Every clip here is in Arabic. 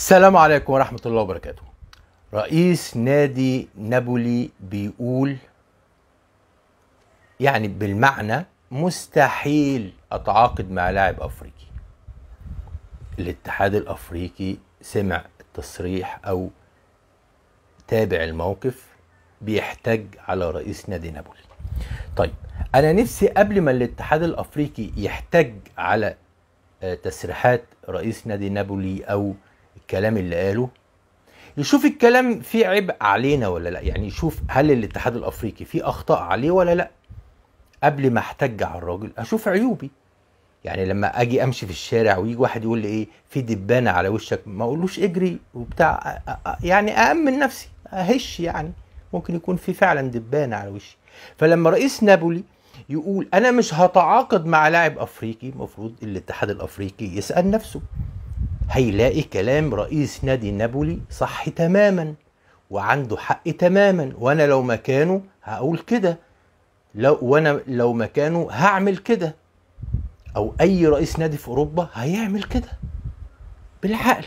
السلام عليكم ورحمة الله وبركاته رئيس نادي نابولي بيقول يعني بالمعنى مستحيل أتعاقد مع لاعب أفريقي الاتحاد الأفريقي سمع التصريح أو تابع الموقف بيحتج على رئيس نادي نابولي طيب أنا نفسي قبل ما الاتحاد الأفريقي يحتج على آه، تسريحات رئيس نادي نابولي أو الكلام اللي قاله يشوف الكلام فيه عبء علينا ولا لا يعني يشوف هل الاتحاد الافريقي فيه اخطاء عليه ولا لا قبل ما احتج على الراجل اشوف عيوبي يعني لما اجي امشي في الشارع ويجي واحد يقول لي ايه في دبانه على وشك ما اقولوش اجري وبتاع يعني اامن نفسي اهش يعني ممكن يكون في فعلا دبانه على وشي فلما رئيس نابولي يقول انا مش هتعاقد مع لاعب افريقي المفروض الاتحاد الافريقي يسال نفسه هيلاقي كلام رئيس نادي نابولي صح تماما وعنده حق تماما وانا لو مكانه هقول كده لو وانا لو مكانه هعمل كده او اي رئيس نادي في اوروبا هيعمل كده بالعقل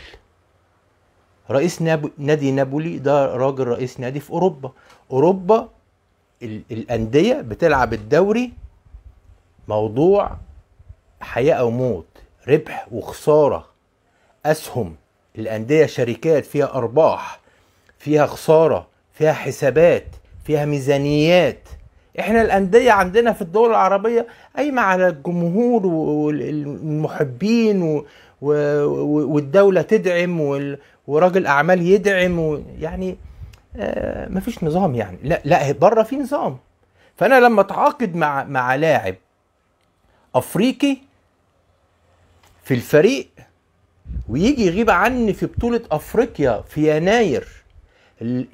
رئيس ناب... نادي نابولي ده راجل رئيس نادي في اوروبا اوروبا ال... الانديه بتلعب الدوري موضوع حياه او موت ربح وخساره اسهم الانديه شركات فيها ارباح فيها خساره فيها حسابات فيها ميزانيات احنا الانديه عندنا في الدول العربيه قايمه على الجمهور والمحبين والدوله تدعم وراجل اعمال يدعم يعني آه، ما فيش نظام يعني لا لا بره في نظام فانا لما اتعاقد مع مع لاعب افريقي في الفريق ويجي يغيب عني في بطولة أفريقيا في يناير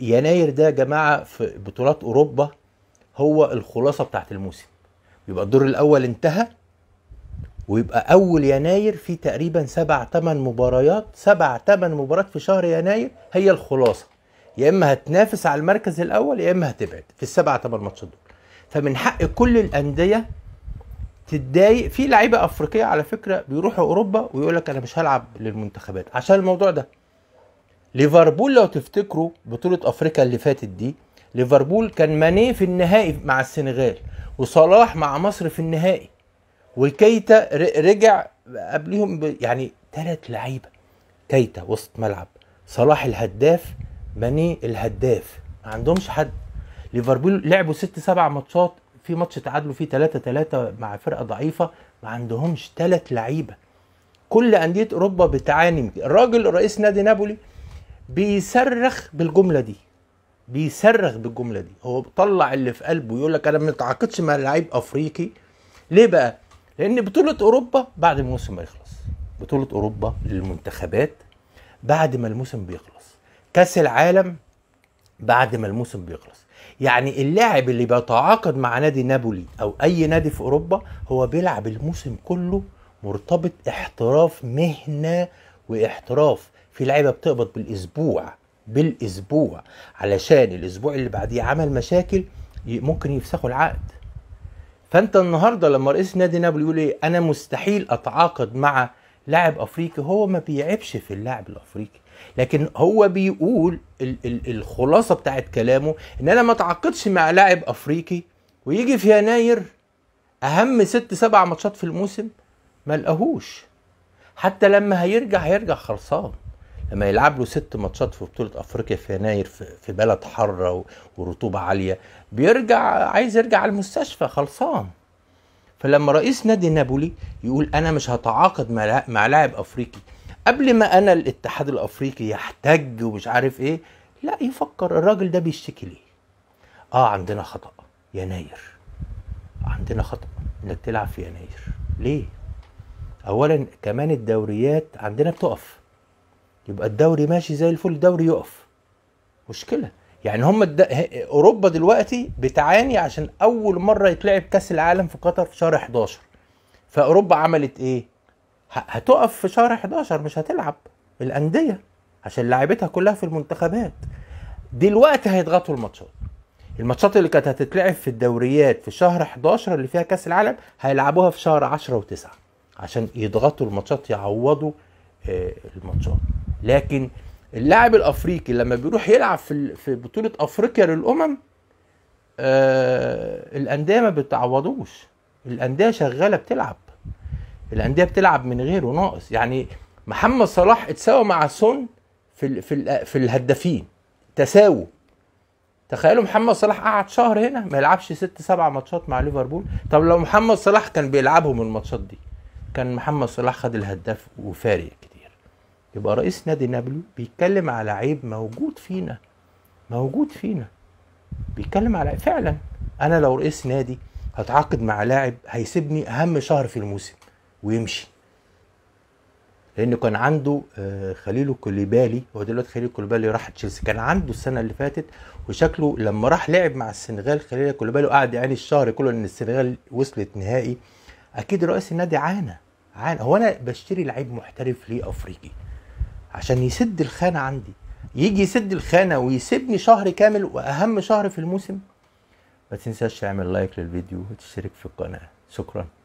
يناير ده يا جماعة في بطولات أوروبا هو الخلاصة بتاعت الموسم يبقى الدور الأول انتهى ويبقى أول يناير في تقريبا سبع تمن مباريات سبع تمن مباريات في شهر يناير هي الخلاصة يا إما هتنافس على المركز الأول يا إما هتبعد في السبع تمن ماتشات دول فمن حق كل الأندية تتضايق في لعيبه افريقيه على فكره بيروحوا اوروبا ويقول لك انا مش هلعب للمنتخبات عشان الموضوع ده ليفربول لو تفتكروا بطوله افريقيا اللي فاتت دي ليفربول كان ماني في النهائي مع السنغال وصلاح مع مصر في النهائي وكيتا رجع قبليهم يعني ثلاث لعيبه كيتا وسط ملعب صلاح الهداف ماني الهداف ما عندهمش حد ليفربول لعبوا ست سبع ماتشات في ماتش تعادلوا فيه 3 3 مع فرقه ضعيفه ما عندهمش ثلاث لعيبه كل انديه اوروبا بتعاني الراجل رئيس نادي نابولي بيصرخ بالجمله دي بيصرخ بالجمله دي هو طلع اللي في قلبه يقول لك انا ما اتعاقدش مع لعيب افريقي ليه بقى لان بطوله اوروبا بعد الموسم ما يخلص بطوله اوروبا للمنتخبات بعد ما الموسم بيخلص كاس العالم بعد ما الموسم بيخلص يعني اللاعب اللي بيتعاقد مع نادي نابولي او اي نادي في اوروبا هو بيلعب الموسم كله مرتبط احتراف مهنه واحتراف في لعيبه بتقبض بالاسبوع بالاسبوع علشان الاسبوع اللي بعديه عمل مشاكل ممكن يفسخوا العقد فانت النهارده لما رئيس نادي نابولي يقول ايه انا مستحيل اتعاقد مع لاعب افريقي هو ما بيعبش في اللاعب الافريقي لكن هو بيقول ال ال الخلاصه بتاعت كلامه ان انا ما اتعاقدش مع لاعب افريقي ويجي في يناير اهم ست سبع ماتشات في الموسم ما لقاهوش حتى لما هيرجع هيرجع خلصان لما يلعب له ست ماتشات في بطولة أفريقيا في يناير في بلد حارة ورطوبة عالية بيرجع عايز يرجع على المستشفى خلصان فلما رئيس نادي نابولي يقول انا مش هتعاقد مع لاعب افريقي قبل ما انا الاتحاد الافريقي يحتج ومش عارف ايه لا يفكر الراجل ده بيشتكي ليه اه عندنا خطا يناير عندنا خطا انك تلعب في يناير ليه اولا كمان الدوريات عندنا بتقف يبقى الدوري ماشي زي الفل الدوري يقف مشكله يعني هم الد... اوروبا دلوقتي بتعاني عشان اول مره يتلعب كاس العالم في قطر في شهر 11 فاوروبا عملت ايه هتقف في شهر 11 مش هتلعب الانديه عشان لعبتها كلها في المنتخبات دلوقتي هيضغطوا الماتشات الماتشات اللي كانت هتتلعب في الدوريات في شهر 11 اللي فيها كاس العالم هيلعبوها في شهر 10 و9 عشان يضغطوا الماتشات يعوضوا آه، الماتشات لكن اللاعب الافريقي لما بيروح يلعب في في بطوله افريقيا للامم آه الانديه ما بتعوضوش الانديه شغاله بتلعب الانديه بتلعب من غيره ناقص يعني محمد صلاح اتساوى مع سون في الـ في الـ في الهدافين تساووا تخيلوا محمد صلاح قعد شهر هنا ما يلعبش ست سبع ماتشات مع ليفربول طب لو محمد صلاح كان بيلعبهم الماتشات دي كان محمد صلاح خد الهداف وفارق يبقى رئيس نادي نابولي بيتكلم على عيب موجود فينا موجود فينا بيتكلم على فعلا انا لو رئيس نادي هتعاقد مع لاعب هيسيبني اهم شهر في الموسم ويمشي لانه كان عنده آه، خليل كوليبالي هو دلوقتي خليل كوليبالي راح تشيلسي كان عنده السنه اللي فاتت وشكله لما راح لعب مع السنغال خليل كوليبالي وقعد يعاني الشهر كله ان السنغال وصلت نهائي اكيد رئيس النادي عانى عانى هو انا بشتري لعيب محترف ليه افريقي عشان يسد الخانه عندي يجي يسد الخانه ويسيبني شهر كامل واهم شهر في الموسم ما تنساش تعمل لايك للفيديو وتشترك في القناه شكرا